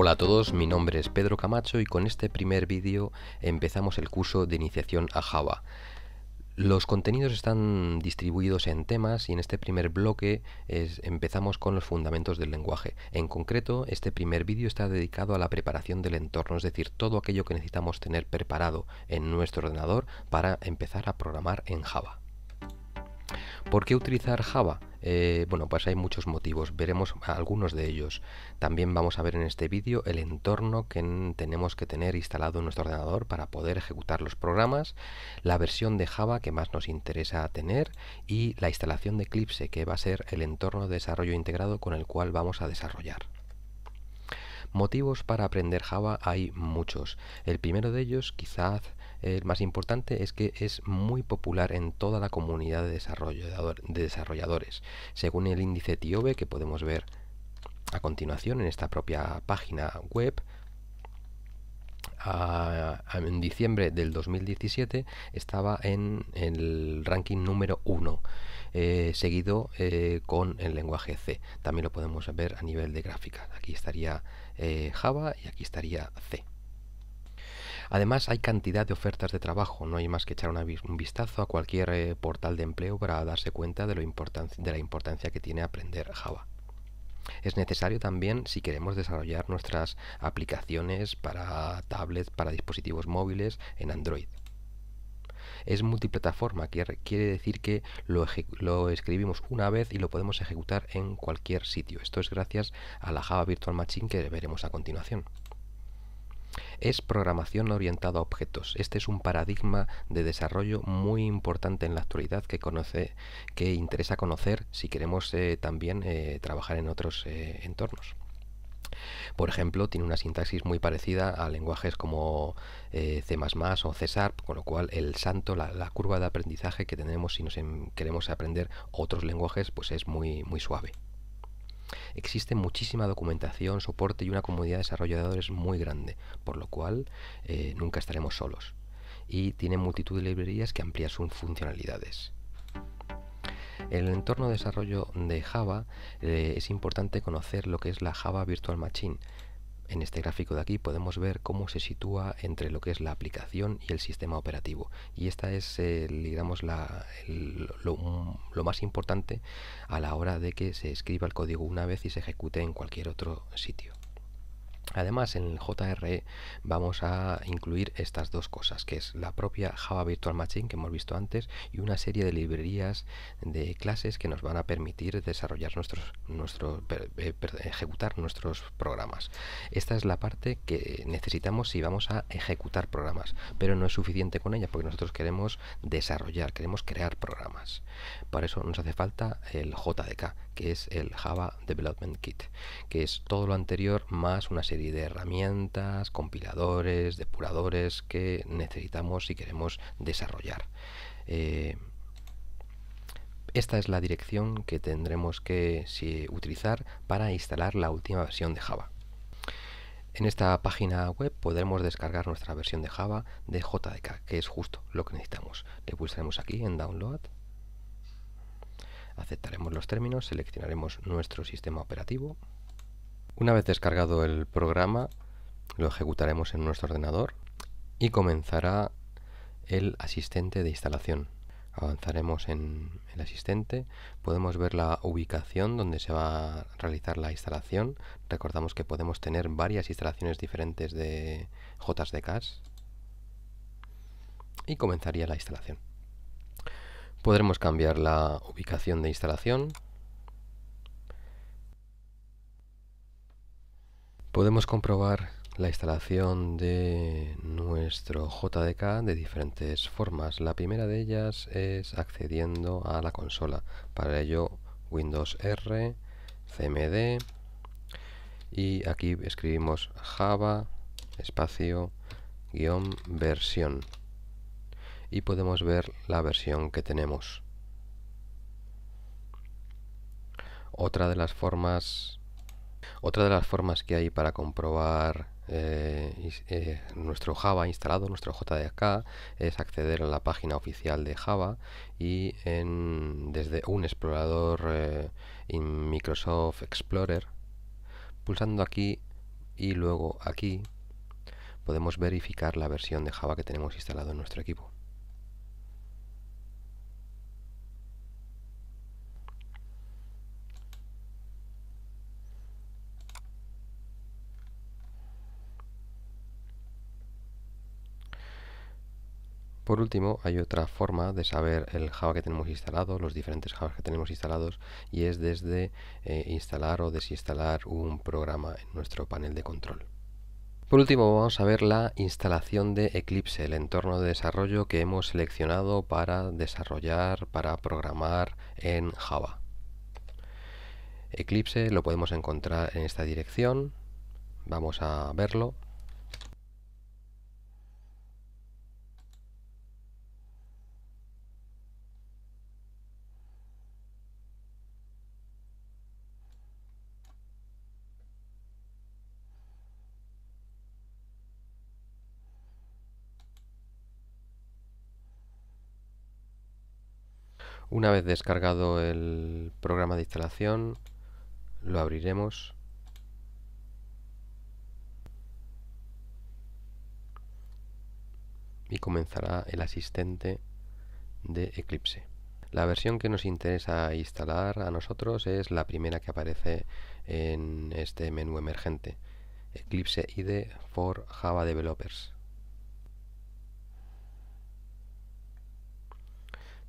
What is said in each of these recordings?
Hola a todos, mi nombre es Pedro Camacho y con este primer vídeo empezamos el curso de iniciación a Java. Los contenidos están distribuidos en temas y en este primer bloque empezamos con los fundamentos del lenguaje. En concreto, este primer vídeo está dedicado a la preparación del entorno, es decir, todo aquello que necesitamos tener preparado en nuestro ordenador para empezar a programar en Java. ¿Por qué utilizar Java? Eh, bueno, pues hay muchos motivos, veremos algunos de ellos. También vamos a ver en este vídeo el entorno que tenemos que tener instalado en nuestro ordenador para poder ejecutar los programas, la versión de Java que más nos interesa tener y la instalación de Eclipse, que va a ser el entorno de desarrollo integrado con el cual vamos a desarrollar. Motivos para aprender Java hay muchos. El primero de ellos quizás el más importante es que es muy popular en toda la comunidad de, de desarrolladores, según el índice TIOBE que podemos ver a continuación en esta propia página web. en diciembre del 2017 estaba en, el ranking número 1, eh, seguido eh, con el lenguaje C. También lo podemos ver a nivel de gráfica, Aquí estaría eh, Java y aquí estaría C. Además, hay cantidad de ofertas de trabajo, no hay más que echar un vistazo a cualquier eh, portal de empleo para darse cuenta de, la importancia que tiene aprender Java. Es necesario también si queremos desarrollar nuestras aplicaciones para tablets, para dispositivos móviles en Android. Es multiplataforma, quiere decir que lo, escribimos una vez y lo podemos ejecutar en cualquier sitio. Esto es gracias a la Java Virtual Machine que veremos a continuación es programación orientada a objetos. Este es un paradigma de desarrollo muy importante en la actualidad que, conoce, que interesa conocer si queremos eh, también eh, trabajar en otros eh, entornos. Por ejemplo, tiene una sintaxis muy parecida a lenguajes como C++ o C con lo cual el santo, la, curva de aprendizaje que tenemos si nos queremos aprender otros lenguajes, pues es muy, muy suave. Existe muchísima documentación, soporte y una comunidad de desarrolladores muy grande, por lo cual eh, nunca estaremos solos. Y tiene multitud de librerías que amplían sus funcionalidades. En el entorno de desarrollo de Java eh, es importante conocer lo que es la Java Virtual Machine, en este gráfico de aquí podemos ver cómo se sitúa entre lo que es la aplicación y el sistema operativo. Y esta es, digamos, la, lo, más importante a la hora de que se escriba el código una vez y se ejecute en cualquier otro sitio. Además, en el JRE vamos a incluir estas dos cosas, que es la propia Java Virtual Machine que hemos visto antes y una serie de librerías de clases que nos van a permitir desarrollar nuestros, eh, ejecutar nuestros programas. Esta es la parte que necesitamos si vamos a ejecutar programas, pero no es suficiente con ella porque nosotros queremos desarrollar, queremos crear programas. Para eso nos hace falta el JDK, que es el Java Development Kit, que es todo lo anterior más una serie de herramientas, compiladores, depuradores que necesitamos si queremos desarrollar. Eh, esta es la dirección que tendremos que utilizar para instalar la última versión de Java. En esta página web podremos descargar nuestra versión de Java de JDK, que es justo lo que necesitamos. Le pulsaremos aquí en Download aceptaremos los términos, seleccionaremos nuestro sistema operativo. Una vez descargado el programa, lo ejecutaremos en nuestro ordenador y comenzará el asistente de instalación. Avanzaremos en el asistente, podemos ver la ubicación donde se va a realizar la instalación. Recordamos que podemos tener varias instalaciones diferentes de JDKs y comenzaría la instalación. Podremos cambiar la ubicación de instalación. Podemos comprobar la instalación de nuestro JDK de diferentes formas. La primera de ellas es accediendo a la consola. Para ello Windows R, CMD y aquí escribimos Java espacio guión versión y podemos ver la versión que tenemos. Otra de las formas, otra de las formas que hay para comprobar eh, eh, nuestro Java instalado, nuestro JDK, es acceder a la página oficial de Java y desde un explorador en eh, Microsoft Explorer, pulsando aquí y luego aquí, podemos verificar la versión de Java que tenemos instalado en nuestro equipo. Por último, hay otra forma de saber el Java que tenemos instalado, los diferentes Java que tenemos instalados, y es desde eh, instalar o desinstalar un programa en nuestro panel de control. Por último, vamos a ver la instalación de Eclipse, el entorno de desarrollo que hemos seleccionado para desarrollar, para programar en Java. Eclipse lo podemos encontrar en esta dirección. Vamos a verlo. Una vez descargado el programa de instalación, lo abriremos. Y comenzará el asistente de Eclipse. La versión que nos interesa instalar a nosotros es la primera que aparece en este menú emergente, Eclipse IDE for Java Developers.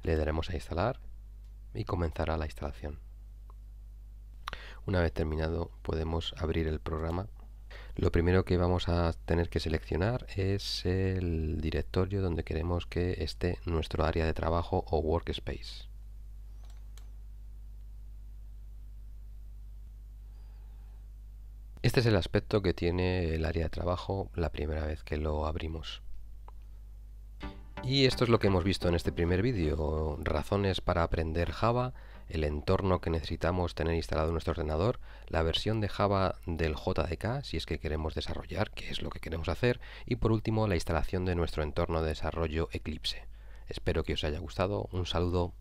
Le daremos a instalar y comenzará la instalación. Una vez terminado podemos abrir el programa. Lo primero que vamos a tener que seleccionar es el directorio donde queremos que esté nuestro área de trabajo o workspace. Este es el aspecto que tiene el área de trabajo la primera vez que lo abrimos. Y esto es lo que hemos visto en este primer vídeo, razones para aprender Java, el entorno que necesitamos tener instalado en nuestro ordenador, la versión de Java del JDK si es que queremos desarrollar, qué es lo que queremos hacer, y por último la instalación de nuestro entorno de desarrollo Eclipse. Espero que os haya gustado, un saludo.